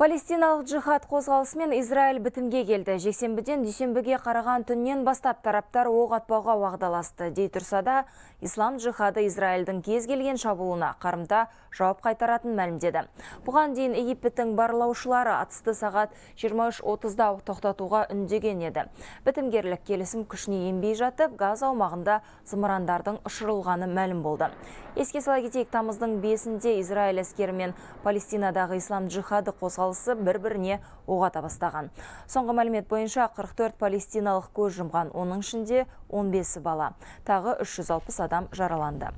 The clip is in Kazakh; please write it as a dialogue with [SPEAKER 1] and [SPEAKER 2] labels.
[SPEAKER 1] Палестиналық джихад қозғалысы мен Израиль бітімге келді. Жексенбіден дүйсенбіге қараған түннен бастап тараптар оқ атпауға уағдаласты. Дей тұрса да, ислам джихады Израильдің кез келген шабуылына қарымта жауап қайтаратын мәлімдеді. Бұған дейін Египеттің барлаушылары атысты сағат 23.30-да тоқтатуға үндеген еді. Бітімгерлік келісім күшіне енбей жатып, газ аумағында зымырандардың ұшырылғаны мәлім болды. Еске сала кетейік, тамыздың 5-інде Израиль әскері мен Палестинадағы ислам джихады қозғалысы қозғалысы бір-біріне оға табастаған. бастаған. Соңғы мәлімет бойынша 44 палестиналық көз жұмған, оның ішінде 15 бала. Тағы 360 адам жараланды.